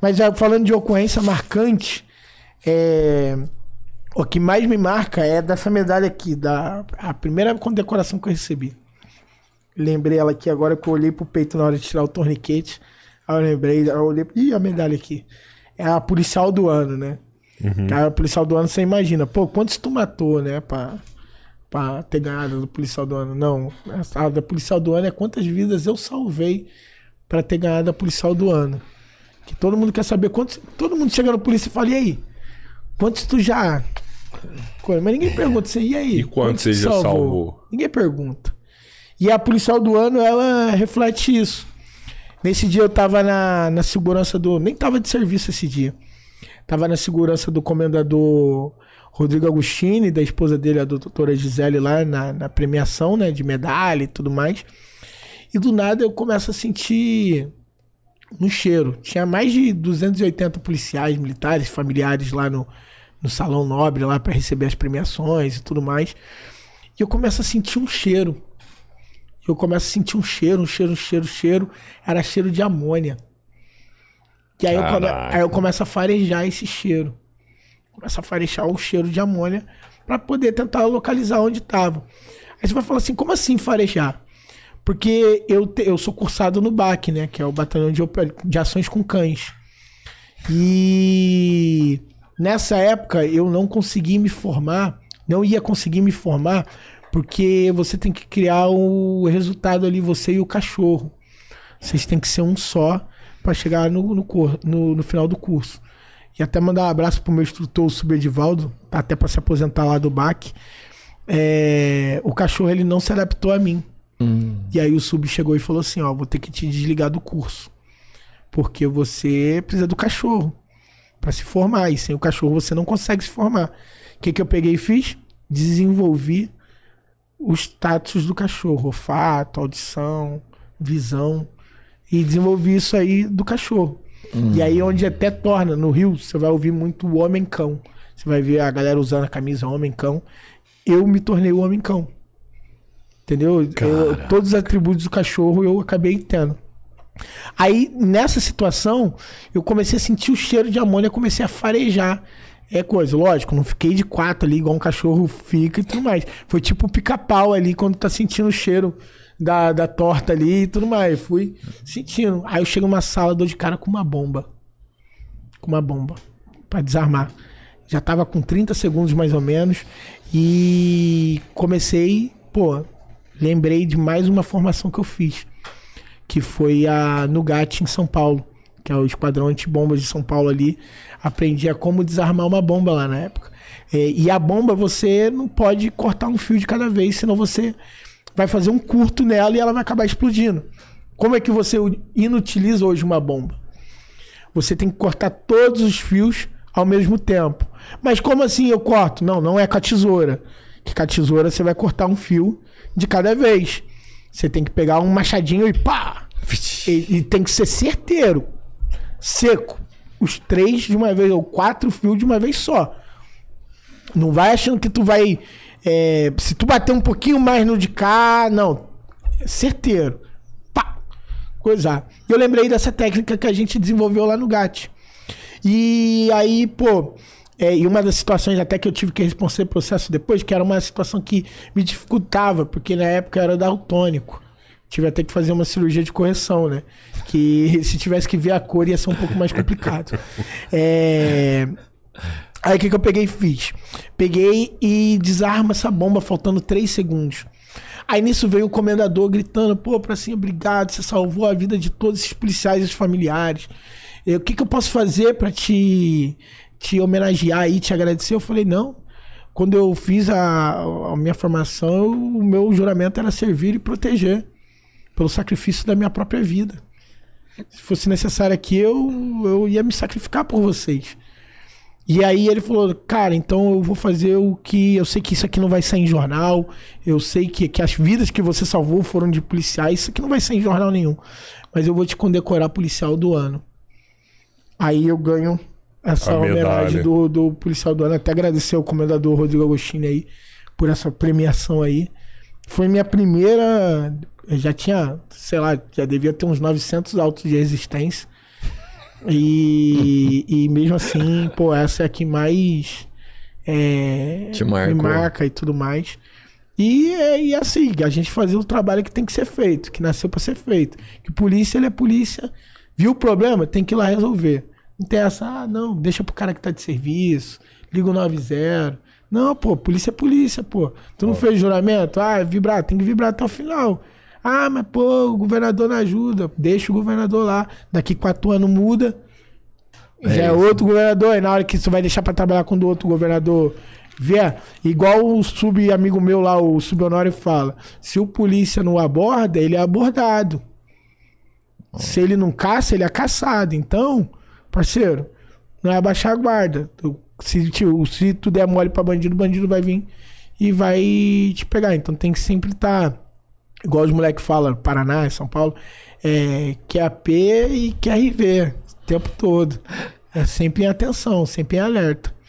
Mas ah, falando de ocorrência marcante, é... o que mais me marca é dessa medalha aqui, da a primeira condecoração que eu recebi. Lembrei ela aqui agora que eu olhei pro peito na hora de tirar o torniquete. Aí eu lembrei, aí eu olhei. Ih, a medalha aqui. É a policial do ano, né? Uhum. A policial do ano, você imagina. Pô, quantos tu matou, né? Pra, pra ter ganhado do policial do ano? Não. A da policial do ano é quantas vidas eu salvei para ter ganhado a policial do ano. Que todo mundo quer saber quantos. Todo mundo chega na polícia e fala, e aí? Quantos tu já. Mas ninguém é. pergunta isso aí, e aí? E quantos você já salvou? salvou? Ninguém pergunta. E a policial do ano, ela reflete isso. Nesse dia eu tava na, na segurança do. Nem tava de serviço esse dia. Tava na segurança do comendador Rodrigo Agostini, da esposa dele, a doutora Gisele, lá na, na premiação, né? De medalha e tudo mais. E do nada eu começo a sentir no cheiro. Tinha mais de 280 policiais, militares, familiares lá no, no Salão Nobre, lá para receber as premiações e tudo mais. E eu começo a sentir um cheiro. Eu começo a sentir um cheiro, um cheiro, um cheiro, um cheiro. Era cheiro de amônia. E aí eu, come... aí eu, começo a farejar esse cheiro. Começo a farejar o cheiro de amônia para poder tentar localizar onde estava. Aí você vai falar assim, como assim farejar? Porque eu, te, eu sou cursado no BAC, né? Que é o Batalhão de, de Ações com Cães. E nessa época eu não consegui me formar, não ia conseguir me formar, porque você tem que criar o resultado ali, você e o cachorro. Vocês têm que ser um só para chegar no no, no, no, final do curso. E até mandar um abraço pro meu instrutor, o Subedivaldo, até para se aposentar lá do BAC. É, o cachorro ele não se adaptou a mim. E aí o sub chegou e falou assim: Ó, vou ter que te desligar do curso. Porque você precisa do cachorro para se formar. E sem o cachorro você não consegue se formar. O que, que eu peguei e fiz? Desenvolvi os status do cachorro: olfato, audição, visão. E desenvolvi isso aí do cachorro. E aí, é onde até torna, no Rio, você vai ouvir muito o homem-cão. Você vai ver a galera usando a camisa homem-cão. Eu me tornei o homem-cão. Entendeu? Eu, todos os atributos do cachorro eu acabei tendo. Aí, nessa situação, eu comecei a sentir o cheiro de amônia, comecei a farejar. É coisa, lógico, não fiquei de quatro ali, igual um cachorro fica e tudo mais. Foi tipo pica-pau ali, quando tá sentindo o cheiro da, da torta ali e tudo mais. Fui sentindo. Aí eu chego numa sala, dou de cara com uma bomba. Com uma bomba. para desarmar. Já tava com 30 segundos mais ou menos. E comecei, pô, lembrei de mais uma formação que eu fiz, que foi a Nugat em São Paulo, que é o Esquadrão Antibombas de São Paulo ali. Aprendi a como desarmar uma bomba lá na época. É, e, a bomba você não pode cortar um fio de cada vez, senão você vai fazer um curto nela e ela vai acabar explodindo. Como é que você inutiliza hoje uma bomba? Você tem que cortar todos os fios ao mesmo tempo. Mas como assim eu corto? Não, não é com a tesoura. Que com a tesoura você vai cortar um fio de cada vez. Você tem que pegar um machadinho e pá! E, e tem que ser certeiro. Seco. Os três de uma vez, ou quatro fios de uma vez só. Não vai achando que tu vai. É, se tu bater um pouquinho mais no de cá, não. É certeiro. Pá! Coisar. Eu lembrei dessa técnica que a gente desenvolveu lá no GAT. E aí, pô, é, e uma das situações até que eu tive que responder processo depois, que era uma situação que me dificultava, porque na época eu era daltônico. Tive até que fazer uma cirurgia de correção, né? Que se tivesse que ver a cor ia ser um pouco mais complicado. É... Aí o que, que eu peguei e fiz? Peguei e desarma essa bomba faltando 3 segundos. Aí nisso veio o comendador gritando: pô, pra assim, obrigado, você salvou a vida de todos esses policiais e os familiares. O que, que eu posso fazer para te te homenagear e te agradecer. Eu falei, não. Quando eu fiz a, a minha formação, o meu juramento era servir e proteger pelo sacrifício da minha própria vida. Se fosse necessário aqui, eu, eu ia me sacrificar por vocês. E aí ele falou, cara, então eu vou fazer o que. Eu sei que isso aqui não vai sair em jornal. Eu sei que, que as vidas que você salvou foram de policiais. Isso aqui não vai sair em jornal nenhum. Mas eu vou te condecorar policial do ano. Aí eu ganho essa homenagem do, do policial do ano. Até agradecer ao comendador Rodrigo Agostini aí por essa premiação aí. Foi minha primeira. Eu já tinha, sei lá, já devia ter uns 900 autos de resistência. E, e mesmo assim, pô, essa é a que mais é, me marca e tudo mais. E, é, e assim, a gente fazer o trabalho que tem que ser feito, que nasceu para ser feito. Que polícia, ele é polícia. Viu o problema? Tem que ir lá resolver. Não tem essa, ah, não, deixa pro cara que tá de serviço, liga o 90. Não, pô, polícia é polícia, pô. Tu não pô. fez juramento? Ah, é vibrar, tem que vibrar até o final. Ah, mas pô, o governador não ajuda. Deixa o governador lá. Daqui quatro anos muda. É já é isso. é outro governador. E na hora que tu vai deixar pra trabalhar com o outro governador vier. Igual o sub amigo meu lá, o subhonório fala. Se o polícia não aborda, ele é abordado. Se ele não caça, ele é caçado. Então, parceiro, não é abaixar a guarda. Tu, se, se tu der mole pra bandido, o bandido vai vir e vai te pegar. Então tem que sempre estar. Tá, igual os moleques falam, Paraná, São Paulo, é, QAP é e QRV é o tempo todo. É sempre em atenção, sempre em alerta.